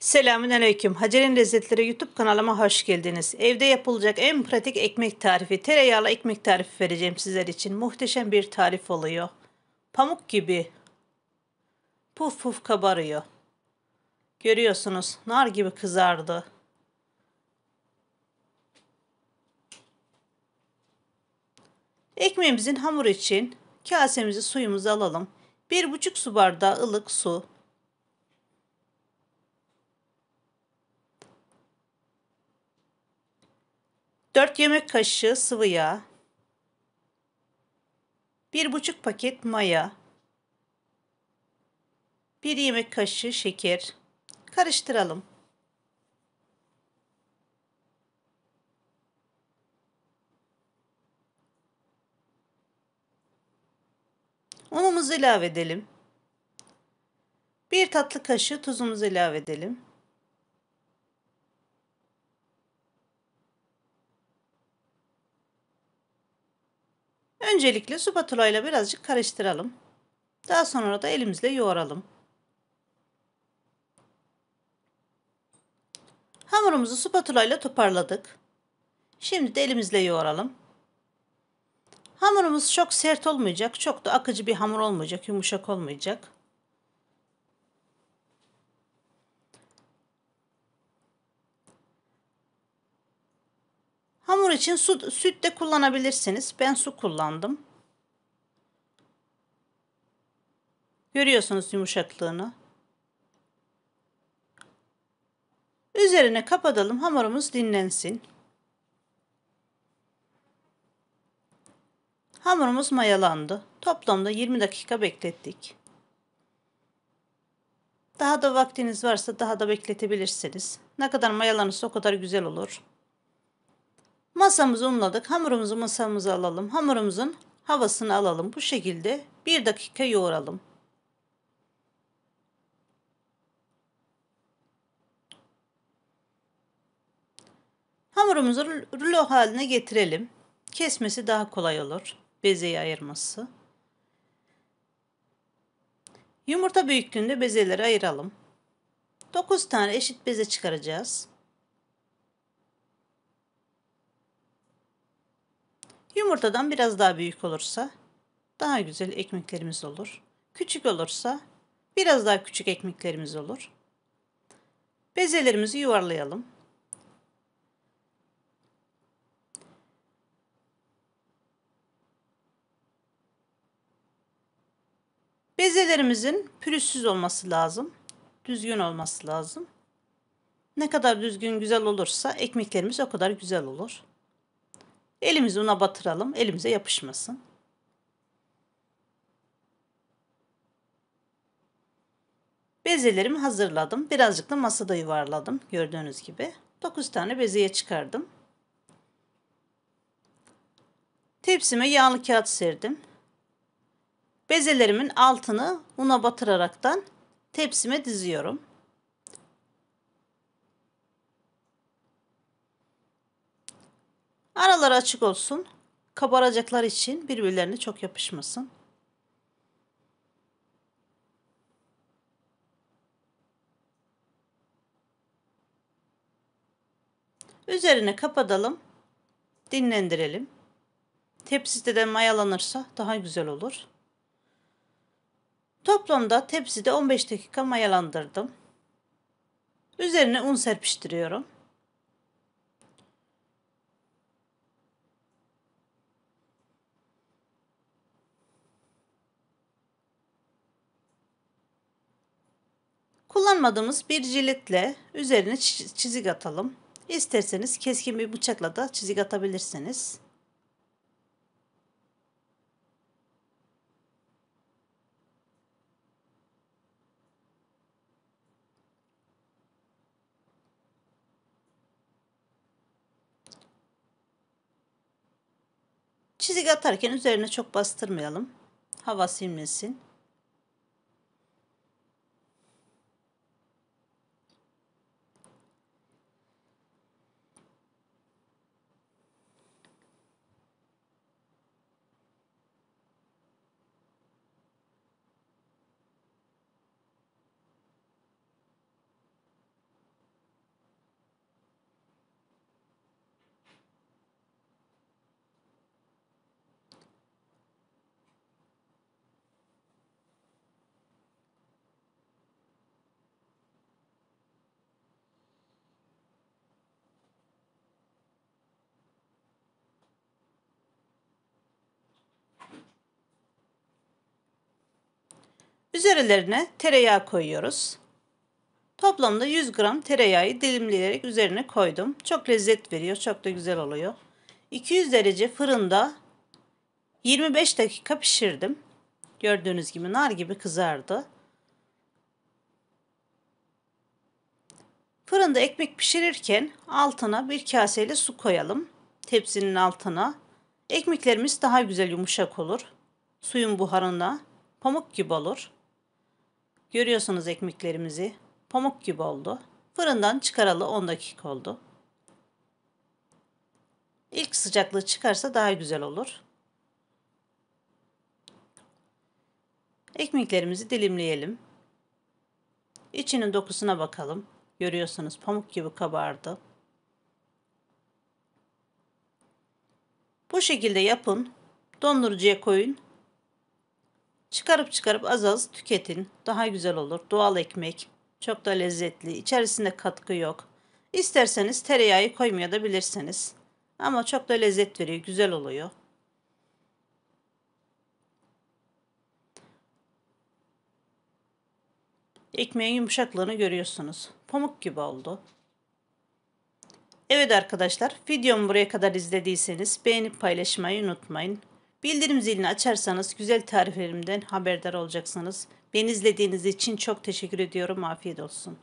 Selamün Aleyküm. Hacer'in Lezzetleri YouTube kanalıma hoş geldiniz. Evde yapılacak en pratik ekmek tarifi, tereyağlı ekmek tarifi vereceğim sizler için. Muhteşem bir tarif oluyor. Pamuk gibi puf puf kabarıyor. Görüyorsunuz nar gibi kızardı. Ekmeğimizin hamur için kasemizi suyumuzu alalım. 1,5 su bardağı ılık su, 4 yemek kaşığı sıvı yağ, 1,5 paket maya, 1 yemek kaşığı şeker. Karıştıralım. Unumuzu ilave edelim. 1 tatlı kaşığı tuzumuzu ilave edelim. Öncelikle spatula ile birazcık karıştıralım. Daha sonra da elimizle yoğuralım. Hamurumuzu spatula ile toparladık. Şimdi de elimizle yoğuralım. Hamurumuz çok sert olmayacak, çok da akıcı bir hamur olmayacak, yumuşak olmayacak. Hamur için süt, süt de kullanabilirsiniz. Ben su kullandım. Görüyorsunuz yumuşaklığını. Üzerine kapatalım hamurumuz dinlensin. Hamurumuz mayalandı. Toplamda 20 dakika beklettik. Daha da vaktiniz varsa daha da bekletebilirsiniz. Ne kadar mayalanırsa o kadar güzel olur. Masamızı unladık. Hamurumuzu masamıza alalım. Hamurumuzun havasını alalım. Bu şekilde bir dakika yoğuralım. Hamurumuzu rulo haline getirelim. Kesmesi daha kolay olur. Bezeyi ayırması. Yumurta büyüklüğünde bezeleri ayıralım. 9 tane eşit beze çıkaracağız. Yumurtadan biraz daha büyük olursa daha güzel ekmeklerimiz olur. Küçük olursa biraz daha küçük ekmeklerimiz olur. Bezelerimizi yuvarlayalım. Bezelerimizin pürüzsüz olması lazım. Düzgün olması lazım. Ne kadar düzgün güzel olursa ekmeklerimiz o kadar güzel olur. Elimizi una batıralım. Elimize yapışmasın. Bezelerimi hazırladım. Birazcık da masada yuvarladım. Gördüğünüz gibi. 9 tane bezeye çıkardım. Tepsime yağlı kağıt serdim. Bezelerimin altını una batıraraktan tepsime diziyorum. Araları açık olsun. Kabaracaklar için birbirlerine çok yapışmasın. Üzerine kapatalım. Dinlendirelim. Tepside de mayalanırsa daha güzel olur. Toplamda tepside 15 dakika mayalandırdım. Üzerine un serpiştiriyorum. Kullanmadığımız bir ciltle üzerine çizik atalım. İsterseniz keskin bir bıçakla da çizik atabilirsiniz. Çizik atarken üzerine çok bastırmayalım. Hava silmesin. Üzerlerine tereyağı koyuyoruz. Toplamda 100 gram tereyağı dilimleyerek üzerine koydum. Çok lezzet veriyor, çok da güzel oluyor. 200 derece fırında 25 dakika pişirdim. Gördüğünüz gibi nar gibi kızardı. Fırında ekmek pişirirken altına bir kaseyle su koyalım. Tepsinin altına. Ekmeklerimiz daha güzel yumuşak olur. Suyun buharına pamuk gibi olur. Görüyorsunuz ekmeklerimizi. Pamuk gibi oldu. Fırından çıkaralı 10 dakika oldu. İlk sıcaklığı çıkarsa daha güzel olur. Ekmeklerimizi dilimleyelim. İçinin dokusuna bakalım. Görüyorsunuz pamuk gibi kabardı. Bu şekilde yapın. Dondurucuya koyun Çıkarıp çıkarıp az az tüketin. Daha güzel olur. Doğal ekmek. Çok da lezzetli. İçerisinde katkı yok. İsterseniz tereyağı koymaya da bilirsiniz. Ama çok da lezzet veriyor. Güzel oluyor. Ekmeğin yumuşaklığını görüyorsunuz. Pamuk gibi oldu. Evet arkadaşlar videomu buraya kadar izlediyseniz beğenip paylaşmayı unutmayın. Bildirim zilini açarsanız güzel tariflerimden haberdar olacaksınız. Beni izlediğiniz için çok teşekkür ediyorum. Afiyet olsun.